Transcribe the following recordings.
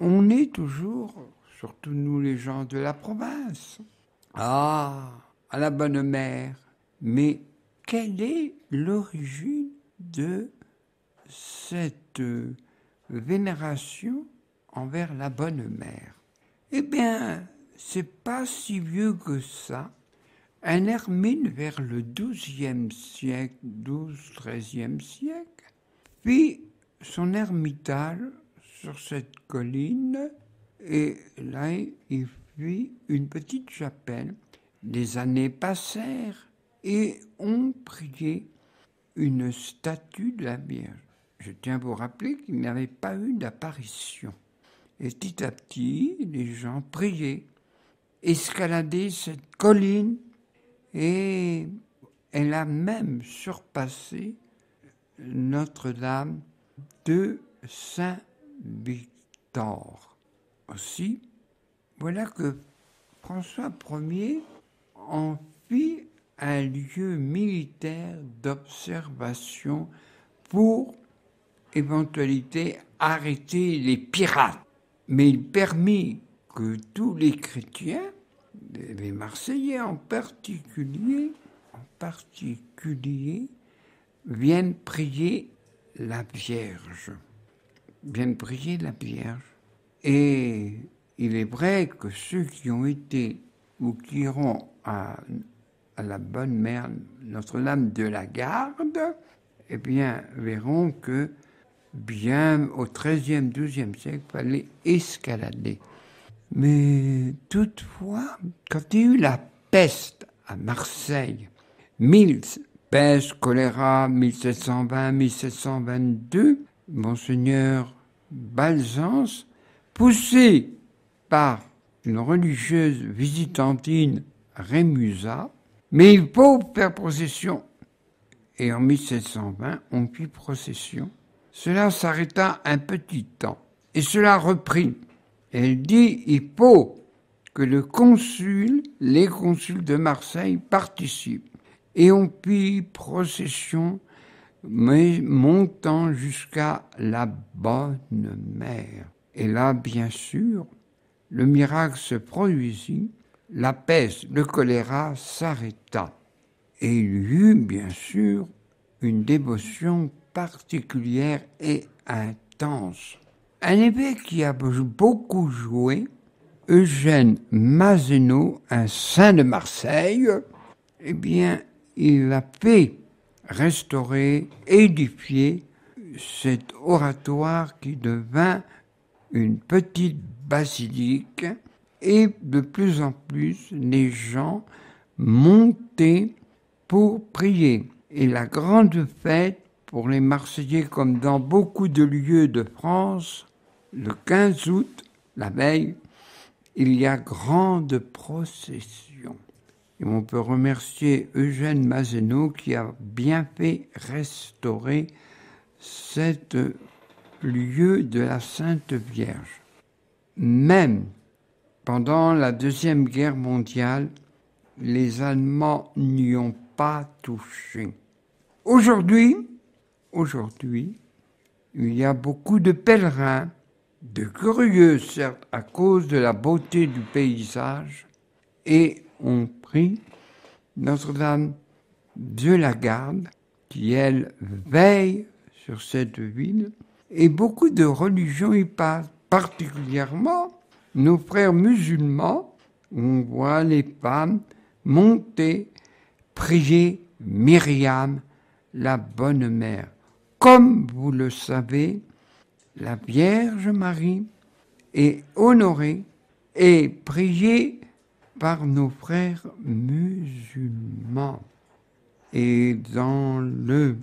On est toujours, surtout nous les gens de la province, ah, à la bonne mère. Mais quelle est l'origine de cette euh, vénération envers la bonne mère Eh bien, c'est pas si vieux que ça. Un Hermine vers le XIIe siècle, 13 xiiie siècle, fit son ermitage sur cette colline et là il fit une petite chapelle. Des années passèrent et on priait une statue de la Vierge. Je tiens à vous rappeler qu'il n'y avait pas eu d'apparition. Et petit à petit, les gens priaient, escaladaient cette colline et elle a même surpassé Notre-Dame de Saint Victor. Aussi, voilà que François Ier en fit un lieu militaire d'observation pour, éventualité, arrêter les pirates. Mais il permit que tous les chrétiens, les Marseillais en particulier, en particulier, viennent prier la Vierge viennent prier la Vierge. Et il est vrai que ceux qui ont été ou qui iront à, la bonne mère Notre-Dame de la Garde, eh bien, verront que bien au XIIIe, XIIe siècle, il fallait escalader. Mais toutefois, quand il y a eu la peste à Marseille, 1000 peste, choléra, 1720, 1722, Monseigneur Balzance, poussé par une religieuse visitantine Rémusa, mais il faut faire procession. Et en 1720, on fit procession. Cela s'arrêta un petit temps et cela reprit. Elle dit il faut que le consul, les consuls de Marseille participent. Et on fit procession mais montant jusqu'à la bonne mer. Et là, bien sûr, le miracle se produisit, la peste, le choléra s'arrêta. Et il y eut, bien sûr, une dévotion particulière et intense. Un évêque qui a beaucoup joué, Eugène Mazeno, un saint de Marseille, eh bien, il a fait restaurer, édifier cet oratoire qui devint une petite basilique et de plus en plus les gens montaient pour prier. Et la grande fête pour les Marseillais comme dans beaucoup de lieux de France, le 15 août, la veille, il y a grande procession. Et on peut remercier Eugène Mazenot qui a bien fait restaurer cet lieu de la Sainte Vierge. Même pendant la Deuxième Guerre mondiale, les Allemands n'y ont pas touché. Aujourd'hui, aujourd'hui, il y a beaucoup de pèlerins, de curieux certes à cause de la beauté du paysage, et on prie Notre-Dame, Dieu la garde, qui elle veille sur cette ville, et beaucoup de religions y passent, particulièrement nos frères musulmans, on voit les femmes monter, prier Myriam, la bonne mère. Comme vous le savez, la Vierge Marie est honorée et priée par nos frères musulmans. Et dans le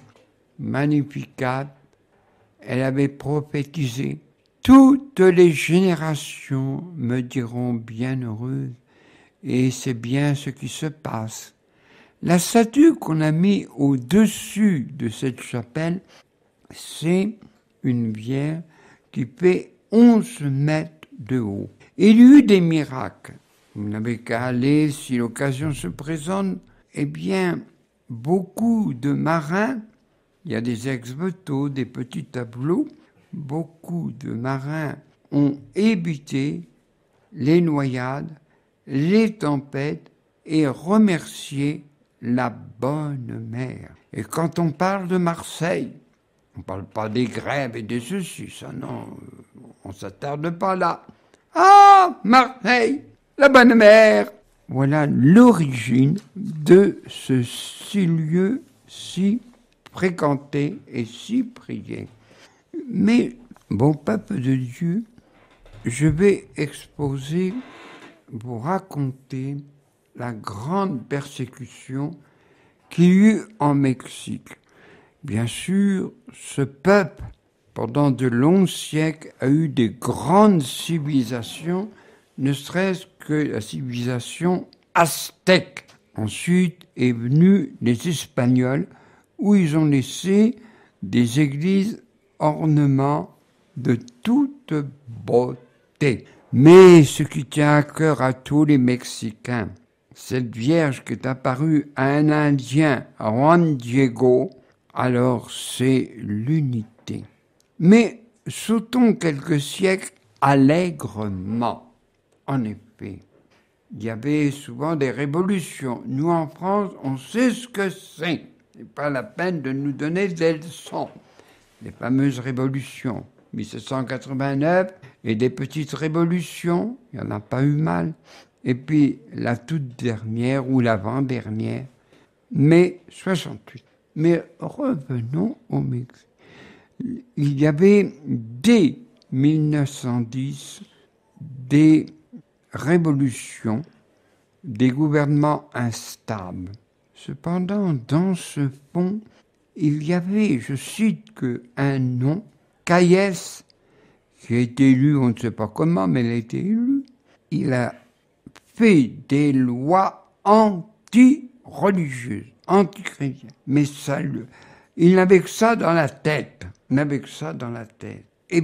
Magnificat, elle avait prophétisé Toutes les générations me diront bienheureuse, et c'est bien ce qui se passe. La statue qu'on a mise au-dessus de cette chapelle, c'est une bière qui fait 11 mètres de haut. Il y eut des miracles. Vous n'avez qu'à aller si l'occasion se présente. Eh bien, beaucoup de marins, il y a des ex-bateaux, des petits tableaux, beaucoup de marins ont évité les noyades, les tempêtes et remercié la bonne mer. Et quand on parle de Marseille, on ne parle pas des grèves et des ceci, ça non, on s'attarde pas là. Ah, Marseille la bonne mère. Voilà l'origine de ce si lieu si fréquenté et si prié. Mais, bon peuple de Dieu, je vais exposer, vous raconter la grande persécution qu'il eut en Mexique. Bien sûr, ce peuple, pendant de longs siècles, a eu des grandes civilisations ne serait-ce que la civilisation aztèque. Ensuite est venue les Espagnols, où ils ont laissé des églises ornements de toute beauté. Mais ce qui tient à cœur à tous les Mexicains, cette Vierge qui est apparue à un Indien, Juan Diego, alors c'est l'unité. Mais sautons quelques siècles allègrement en effet, il y avait souvent des révolutions. Nous, en France, on sait ce que c'est. Ce n'est pas la peine de nous donner des leçons. Les fameuses révolutions, 1789, et des petites révolutions, il n'y en a pas eu mal. Et puis la toute dernière ou l'avant-dernière, mai 68. Mais revenons au Mexique. Il y avait dès 1910 des révolution des gouvernements instables. Cependant, dans ce fond, il y avait, je cite que un nom, Caïès, qui a été élu, on ne sait pas comment, mais il a été élu. Il a fait des lois anti-religieuses, anti-chrétiennes. Mais ça, il n'avait que ça dans la tête. Il n'avait que ça dans la tête. Et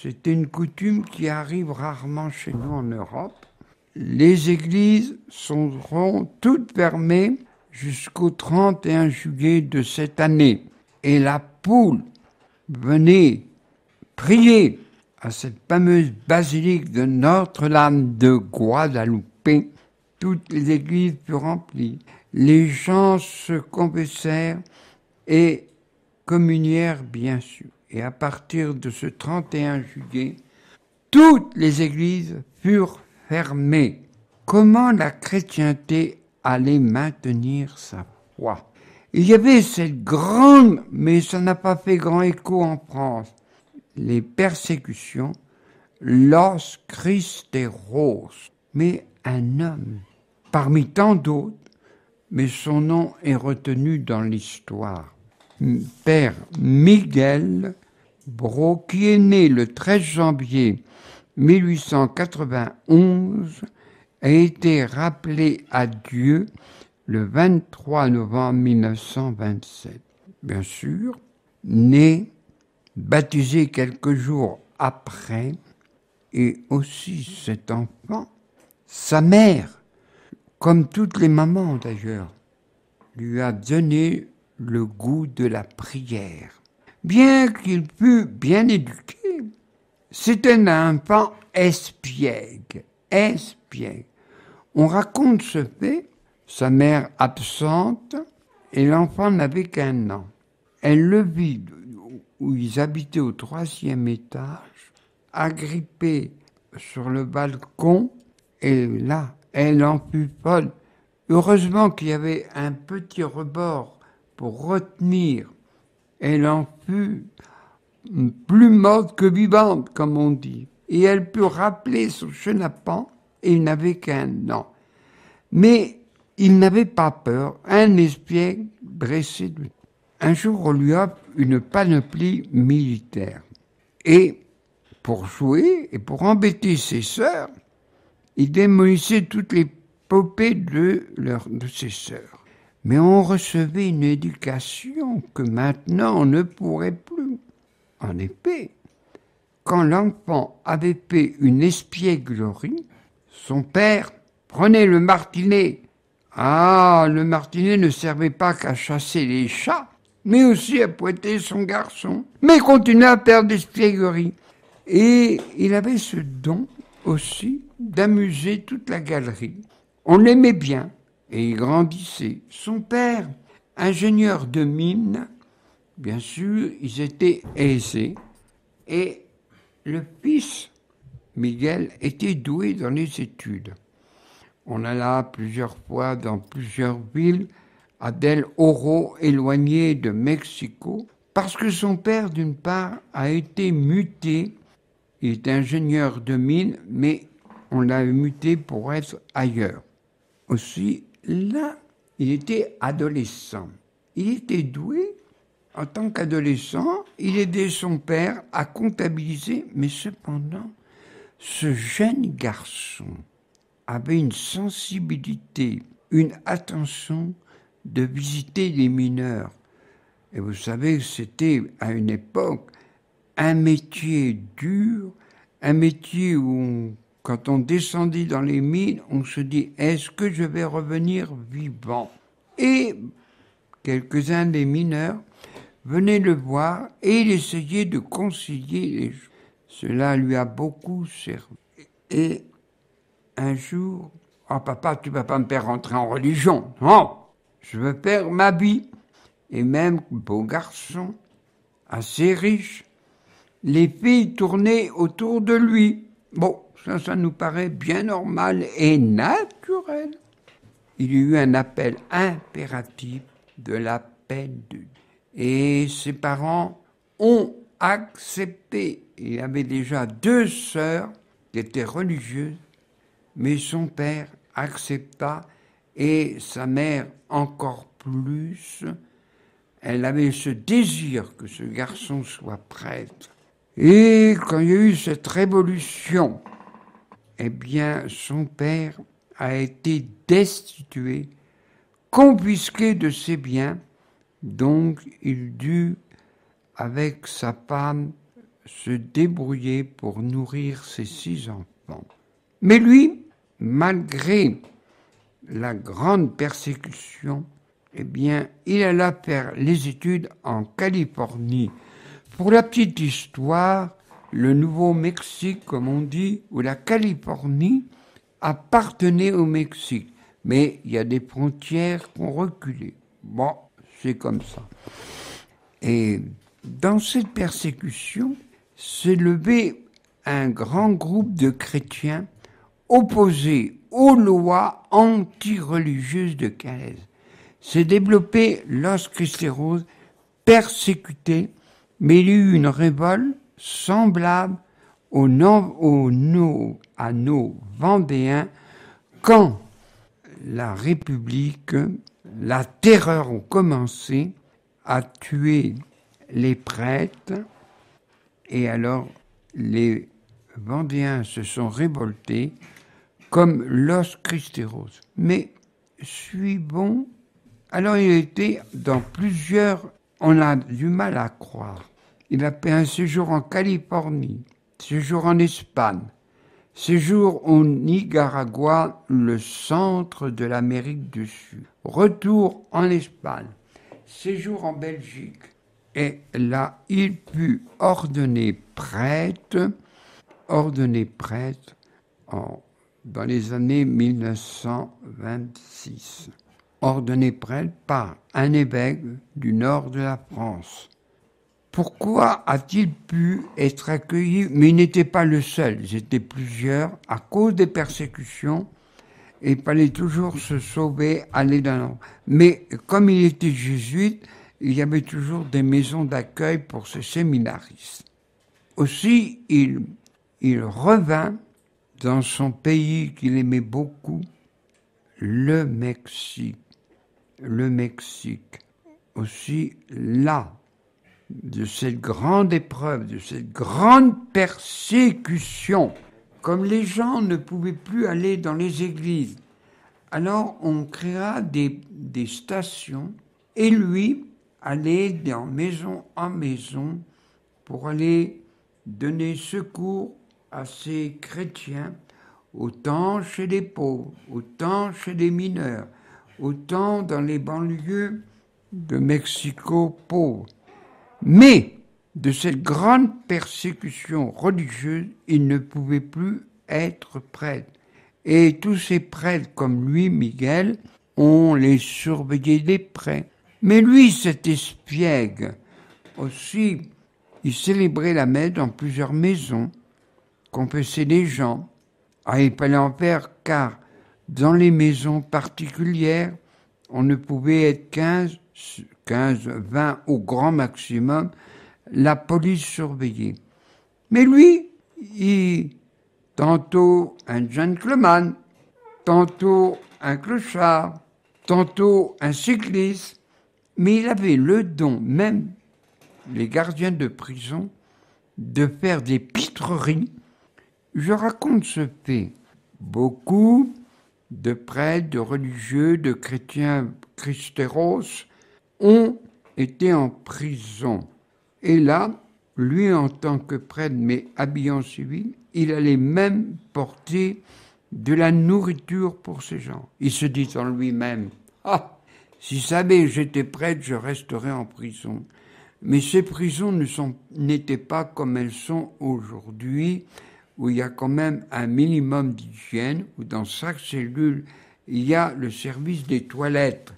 c'était une coutume qui arrive rarement chez nous en Europe. Les églises seront toutes fermées jusqu'au 31 juillet de cette année. Et la poule venait prier à cette fameuse basilique de Notre-Dame de Guadalupe. Toutes les églises furent remplies. Les gens se confessèrent et communièrent bien sûr et à partir de ce 31 juillet, toutes les églises furent fermées. Comment la chrétienté allait maintenir sa foi Il y avait cette grande, mais ça n'a pas fait grand écho en France, les persécutions Christ est Rose. mais un homme parmi tant d'autres, mais son nom est retenu dans l'histoire. Père Miguel Bro, qui est né le 13 janvier 1891, a été rappelé à Dieu le 23 novembre 1927. Bien sûr, né, baptisé quelques jours après, et aussi cet enfant, sa mère, comme toutes les mamans d'ailleurs, lui a donné le goût de la prière bien qu'il fût bien éduqué, c'était un enfant espiègle, espiègle. On raconte ce fait, sa mère absente, et l'enfant n'avait qu'un an. Elle le vit où ils habitaient au troisième étage, agrippé sur le balcon, et là, elle en fut folle. Heureusement qu'il y avait un petit rebord pour retenir elle en fut plus morte que vivante, comme on dit. Et elle put rappeler son chenapan, et il n'avait qu'un nom. Mais il n'avait pas peur. Un espiègle dressé de... Un jour, on lui offre une panoplie militaire. Et pour jouer et pour embêter ses sœurs, il démolissait toutes les popées de, de ses sœurs mais on recevait une éducation que maintenant on ne pourrait plus. En effet, quand l'enfant avait fait une espièglerie, son père prenait le martinet. Ah, le martinet ne servait pas qu'à chasser les chats, mais aussi à pointer son garçon, mais continuait à faire des Et il avait ce don aussi d'amuser toute la galerie. On l'aimait bien, et il grandissait. Son père, ingénieur de mine, bien sûr, ils étaient aisés, et le fils, Miguel, était doué dans les études. On alla plusieurs fois dans plusieurs villes à Del Oro, éloigné de Mexico, parce que son père, d'une part, a été muté. Il est ingénieur de mine, mais on l'a muté pour être ailleurs. Aussi, là, il était adolescent. Il était doué en tant qu'adolescent. Il aidait son père à comptabiliser, mais cependant, ce jeune garçon avait une sensibilité, une attention de visiter les mineurs. Et vous savez, c'était à une époque un métier dur, un métier où quand on descendit dans les mines, on se dit, est-ce que je vais revenir vivant Et quelques-uns des mineurs venaient le voir et il essayait de concilier les choses. Cela lui a beaucoup servi. Et un jour, oh papa, tu vas pas me faire rentrer en religion, non Je veux perdre ma vie. Et même beau garçon, assez riche, les filles tournaient autour de lui. Bon, ça, nous paraît bien normal et naturel. Il y a eu un appel impératif de la paix de Dieu. Et ses parents ont accepté. Il avait déjà deux sœurs qui étaient religieuses, mais son père accepta et sa mère encore plus. Elle avait ce désir que ce garçon soit prêtre. Et quand il y a eu cette révolution eh bien, son père a été destitué, confisqué de ses biens, donc il dut, avec sa femme, se débrouiller pour nourrir ses six enfants. Mais lui, malgré la grande persécution, eh bien, il alla faire les études en Californie. Pour la petite histoire, le Nouveau-Mexique, comme on dit, ou la Californie appartenait au Mexique. Mais il y a des frontières qui ont reculé. Bon, c'est comme ça. Et dans cette persécution, s'est levé un grand groupe de chrétiens opposés aux lois antireligieuses de Calais. S'est développé Los Cristeros, persécuté, mais il y eu une révolte semblable au nom à nos Vendéens quand la République, la terreur ont commencé à tuer les prêtres et alors les Vendéens se sont révoltés comme Los Cristeros. Mais suis bon. Alors il était dans plusieurs, on a du mal à croire. Il a fait un séjour en Californie, séjour en Espagne, séjour au Nicaragua, le centre de l'Amérique du Sud, retour en Espagne, séjour en Belgique. Et là, il put ordonner prêtre, ordonner prêtre en, dans les années 1926, ordonner prêtre par un évêque du nord de la France pourquoi a-t-il pu être accueilli Mais il n'était pas le seul, ils étaient plusieurs, à cause des persécutions, il fallait toujours se sauver, aller dans Mais comme il était jésuite, il y avait toujours des maisons d'accueil pour ce séminariste. Aussi, il, il revint dans son pays qu'il aimait beaucoup, le Mexique. Le Mexique. Aussi, là, de cette grande épreuve, de cette grande persécution. Comme les gens ne pouvaient plus aller dans les églises, alors on créa des, stations et lui allait de maison en maison pour aller donner secours à ces chrétiens, autant chez les pauvres, autant chez les mineurs, autant dans les banlieues de Mexico pauvres. Mais de cette grande persécution religieuse, il ne pouvait plus être prêtre. Et tous ces prêtres comme lui, Miguel, ont les surveillés des prêts. Mais lui, cet espiègue, aussi, il célébrait la messe dans plusieurs maisons, qu'on confessait les gens, à faire car dans les maisons particulières, on ne pouvait être quinze 15, 20 au grand maximum, la police surveillait. Mais lui, il, tantôt un gentleman, tantôt un clochard, tantôt un cycliste, mais il avait le don, même les gardiens de prison, de faire des pitreries. Je raconte ce fait. Beaucoup de prêtres, de religieux, de chrétiens christéros ont été en prison. Et là, lui en tant que prêtre, mais habillé en civil, il allait même porter de la nourriture pour ces gens. Il se dit en lui-même, ah, si savait j'étais prêtre, je resterais en prison. Mais ces prisons n'étaient pas comme elles sont aujourd'hui, où il y a quand même un minimum d'hygiène, où dans chaque cellule, il y a le service des toilettes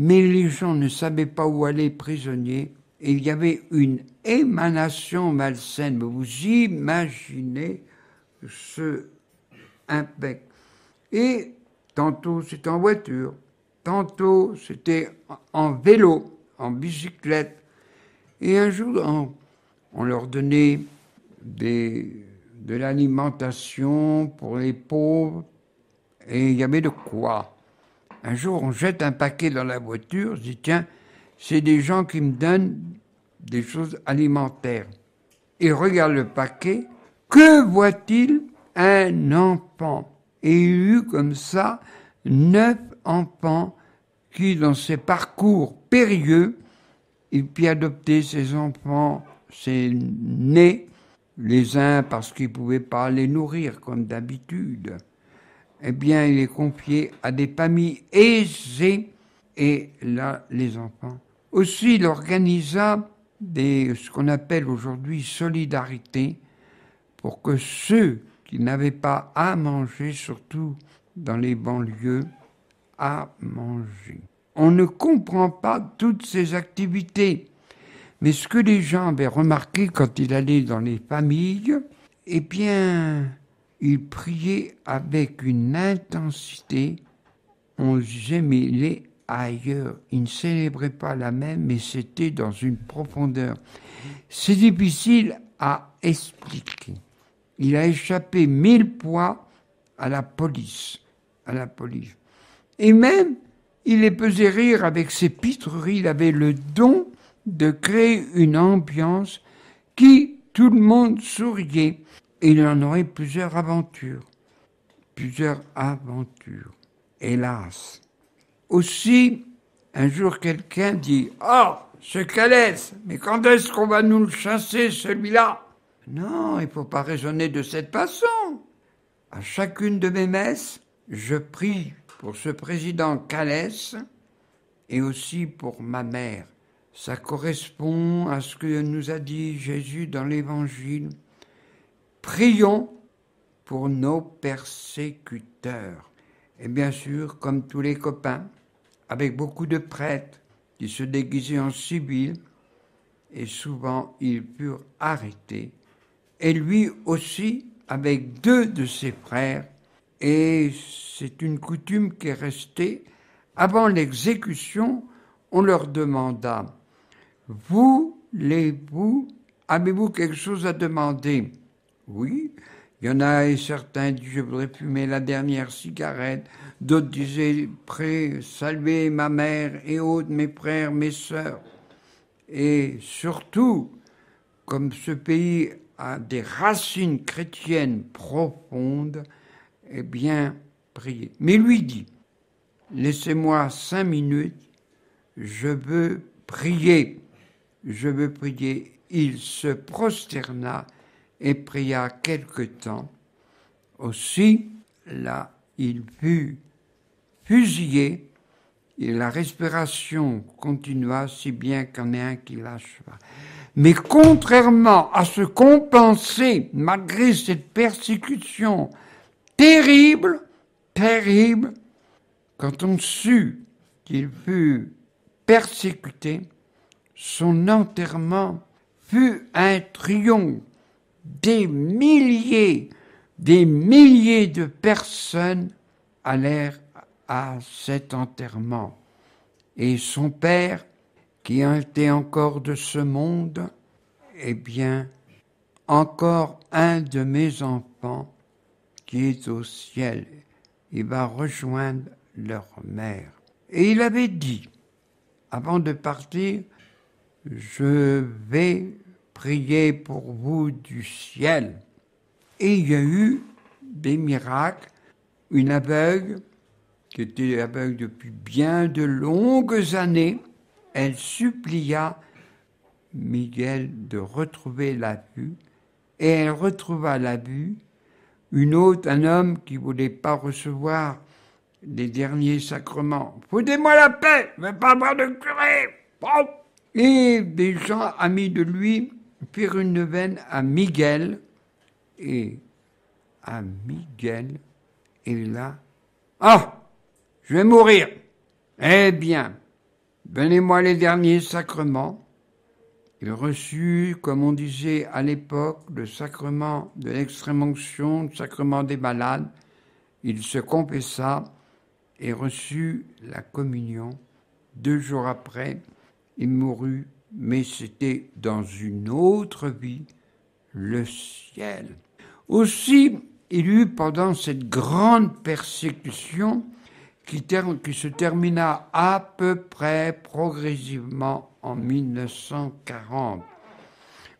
mais les gens ne savaient pas où aller prisonniers, et il y avait une émanation malsaine. Vous imaginez ce impec. Et tantôt c'était en voiture, tantôt c'était en vélo, en bicyclette. Et un jour, on, leur donnait de l'alimentation pour les pauvres, et il y avait de quoi. Un jour, on jette un paquet dans la voiture. Je dis, tiens, c'est des gens qui me donnent des choses alimentaires. Il regarde le paquet. Que voit-il Un enfant. Et il y eut comme ça neuf enfants qui, dans ses parcours périlleux, il pu adopter ces enfants, ces nés, les uns parce qu'ils ne pouvaient pas les nourrir comme d'habitude, eh bien, il est confié à des familles aisées, et là, les enfants. Aussi, il organisa des, ce qu'on appelle aujourd'hui solidarité, pour que ceux qui n'avaient pas à manger, surtout dans les banlieues, à manger. On ne comprend pas toutes ces activités, mais ce que les gens avaient remarqué quand il allait dans les familles, eh bien, il priait avec une intensité, on jamais les ailleurs. Il ne célébrait pas la même, mais c'était dans une profondeur. C'est difficile à expliquer. Il a échappé mille poids à la police, à la police. Et même, il les faisait rire avec ses pitreries. Il avait le don de créer une ambiance qui tout le monde souriait il en aurait plusieurs aventures. Plusieurs aventures. Hélas. Aussi, un jour, quelqu'un dit Oh, ce Calès, mais quand est-ce qu'on va nous le chasser, celui-là Non, il ne faut pas raisonner de cette façon. À chacune de mes messes, je prie pour ce président Calès et aussi pour ma mère. Ça correspond à ce que nous a dit Jésus dans l'Évangile. Prions pour nos persécuteurs. Et bien sûr, comme tous les copains, avec beaucoup de prêtres qui se déguisaient en civil, et souvent ils furent arrêtés. Et lui aussi, avec deux de ses frères, et c'est une coutume qui est restée, avant l'exécution, on leur demanda, vous, vous, avez-vous quelque chose à demander oui, il y en a et certains disent « je voudrais fumer la dernière cigarette. D'autres disaient, prêt, saluer ma mère et autres, mes frères, mes sœurs. Et surtout, comme ce pays a des racines chrétiennes profondes, eh bien, prier. Mais lui dit, laissez-moi cinq minutes, je veux prier. Je veux prier. Il se prosterna et pria quelque temps. Aussi, là, il fut fusillé et la respiration continua si bien qu'en est un qui lâche. Mais contrairement à ce qu'on pensait, malgré cette persécution terrible, terrible, quand on sut qu'il fut persécuté, son enterrement fut un triomphe des milliers, des milliers de personnes allèrent à cet enterrement. Et son père, qui était encore de ce monde, eh bien, encore un de mes enfants qui est au ciel, il va rejoindre leur mère. Et il avait dit, avant de partir, je vais « Priez pour vous du ciel. Et il y a eu des miracles. Une aveugle, qui était aveugle depuis bien de longues années, elle supplia Miguel de retrouver la vue, et elle retrouva la vue. Une autre, un homme qui voulait pas recevoir les derniers sacrements. Foutez-moi la paix, mais pas avoir de curé. Et des gens amis de lui une nouvelle à Miguel et à Miguel et là Ah Je vais mourir Eh bien, donnez-moi les derniers sacrements. Il reçut, comme on disait à l'époque, le sacrement de l'extrême-onction, le sacrement des malades. Il se confessa et reçut la communion. Deux jours après, il mourut mais c'était dans une autre vie, le ciel. Aussi, il eut pendant cette grande persécution qui, se termina à peu près progressivement en 1940.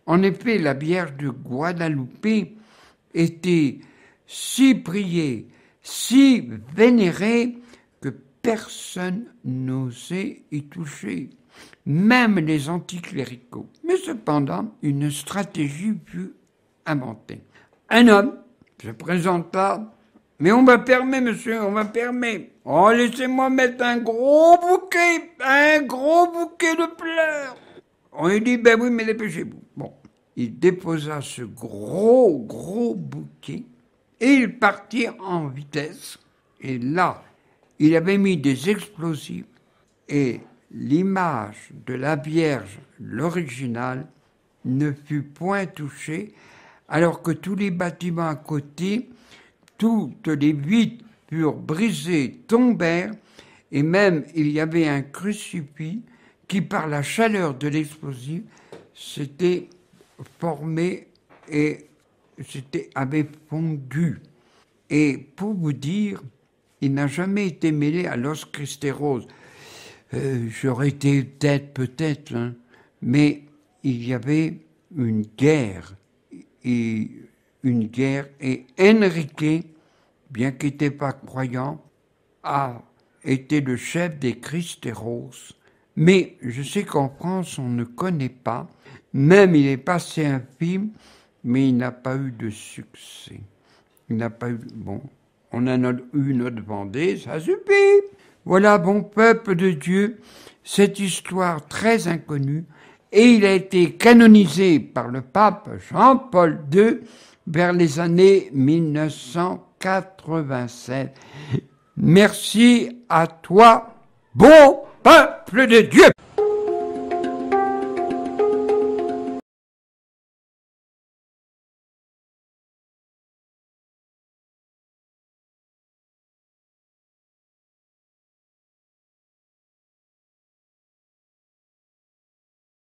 En effet, la Vierge de Guadalupe était si priée, si vénérée que personne n'osait y toucher même les anticléricaux. Mais cependant, une stratégie fut inventée. Un homme se présenta, mais on m'a permis, monsieur, on m'a permis. Oh, laissez-moi mettre un gros bouquet, un gros bouquet de pleurs. On oh, lui dit, ben oui, mais dépêchez-vous. Bon, il déposa ce gros, gros bouquet et il partit en vitesse. Et là, il avait mis des explosifs et l'image de la Vierge, l'original, ne fut point touchée, alors que tous les bâtiments à côté, toutes les vitres furent brisées, tombèrent, et même il y avait un crucifix qui, par la chaleur de l'explosif, s'était formé et avait fondu. Et pour vous dire, il n'a jamais été mêlé à l'os rose euh, j'aurais été tête peut-être, hein. mais il y avait une guerre, et une guerre, et Enrique, bien qu'il n'était pas croyant, a été le chef des Christeros. mais je sais qu'en France, on ne connaît pas, même il est passé un film, mais il n'a pas eu de succès. Il n'a pas eu, bon, on a eu notre Vendée, ça suffit voilà, bon peuple de Dieu, cette histoire très inconnue, et il a été canonisé par le pape Jean-Paul II vers les années 1987. Merci à toi, bon peuple de Dieu